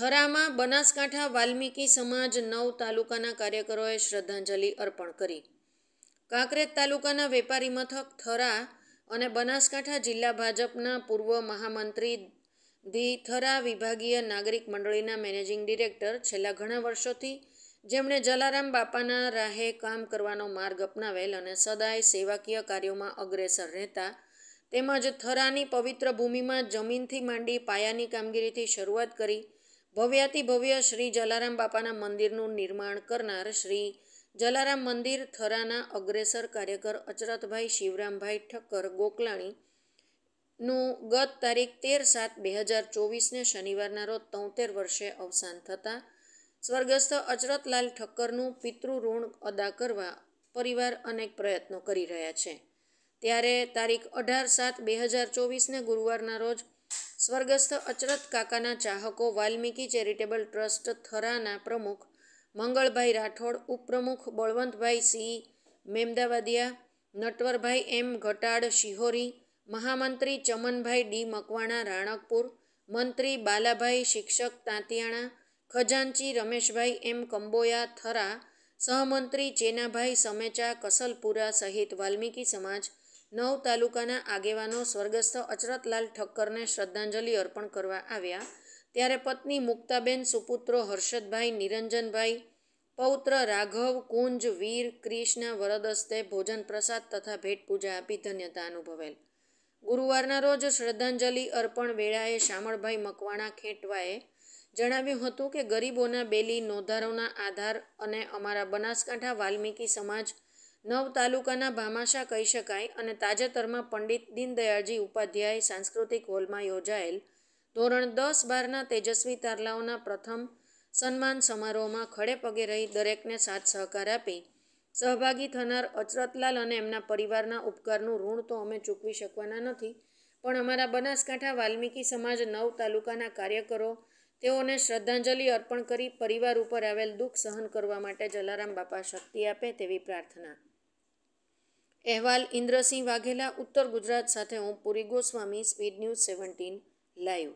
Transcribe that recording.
થરામાં બનાસકાંઠા વાલ્મીકી સમાજ નવ તાલુકાના કાર્યકરોએ શ્રદ્ધાંજલિ અર્પણ કરી કાંકરેજ તાલુકાના વેપારી મથક થરા અને બનાસકાંઠા જિલ્લા ભાજપના પૂર્વ મહામંત્રી ધી થરા વિભાગીય નાગરિક મંડળીના મેનેજિંગ ડિરેક્ટર છેલ્લા ઘણા વર્ષોથી જેમણે જલારામ બાપાના રાહે કામ કરવાનો માર્ગ અપનાવેલ અને સદાય સેવાકીય કાર્યોમાં અગ્રેસર રહેતા તેમજ થરાની પવિત્ર ભૂમિમાં જમીનથી માંડી પાયાની કામગીરીથી શરૂઆત કરી ભવ્યાતિ ભવ્ય શ્રી જલારામ બાપાના મંદિરનું નિર્માણ કરનાર શ્રી જલારામ મંદિર થરાના અગ્રેસર કાર્યકર અચરતભાઈ શિવરામભાઈ ઠક્કર ગોકલાણીનું ગત તારીખ તેર સાત બે હજાર ચોવીસને શનિવારના રોજ તોતેર વર્ષે અવસાન થતા સ્વર્ગસ્થ અચરતલાલ ઠક્કરનું પિતૃઋણ અદા કરવા પરિવાર અનેક પ્રયત્નો કરી રહ્યા છે ત્યારે તારીખ અઢાર સાત બે હજાર ચોવીસને ગુરુવારના રોજ સ્વર્ગસ્થ અચરત કાકાના ચાહકો વાલ્મીકી ચેરિટેબલ ટ્રસ્ટ થરાના પ્રમુખ મંગળભાઈ રાઠોડ ઉપપ્રમુખ બળવંતભાઈ સિંહ મેમદાવાદિયા નટવરભાઈ એમ ઘટાડ શિહોરી મહામંત્રી ચમનભાઈ ડી મકવાણા રાણકપુર મંત્રી બાલાભાઈ શિક્ષક તાંતિયાણા ખજાનચી રમેશભાઈ એમ કંબોયા થરા સહમંત્રી ચેનાભાઈ સમેચા કસલપુરા સહિત વાલ્મીકી સમાજ નવ તાલુકાના આગેવાનો સ્વર્ગસ્થ અચરતલાલ ઠક્કરને શ્રદ્ધાંજલિ અર્પણ કરવા આવ્યા ત્યારે પત્ની મુક્તાબેન સુપુત્રો હર્ષદભાઈ નિરંજનભાઈ પૌત્ર રાઘવ કુંજ વીર ક્રિષ્ના વરદસ્તે ભોજન પ્રસાદ તથા ભેટ પૂજા આપી ધન્યતા અનુભવેલ ગુરુવારના રોજ શ્રદ્ધાંજલિ અર્પણ વેળાએ શામળભાઈ મકવાણા ખેંટવાએ જણાવ્યું હતું કે ગરીબોના બેલી નોંધારોના આધાર અને અમારા બનાસકાંઠા વાલ્મીકી સમાજ નવ તાલુકાના ભામાશા કહી શકાય અને તાજેતરમાં પંડિત દીનદયાળજી ઉપાધ્યાય સાંસ્કૃતિક હોલમાં યોજાયેલ ધોરણ દસ બારના તેજસ્વી તારલાઓના પ્રથમ સન્માન સમારોહમાં ખડે પગે રહી દરેકને સાથ સહકાર આપી સહભાગી થનાર અચરતલાલ અને એમના પરિવારના ઉપકારનું ઋણ તો અમે ચૂકવી શકવાના નથી પણ અમારા બનાસકાંઠા વાલ્મીકી સમાજ નવ તાલુકાના કાર્યકરો તેઓને શ્રદ્ધાંજલિ અર્પણ કરી પરિવાર ઉપર આવેલ દુઃખ સહન કરવા માટે જલારામ બાપા શક્તિ આપે તેવી પ્રાર્થના અહેવાલ ઇન્દ્રસિંહ વાઘેલા ઉત્તર ગુજરાત સાથે હું Puri Goswami speed news seventeen live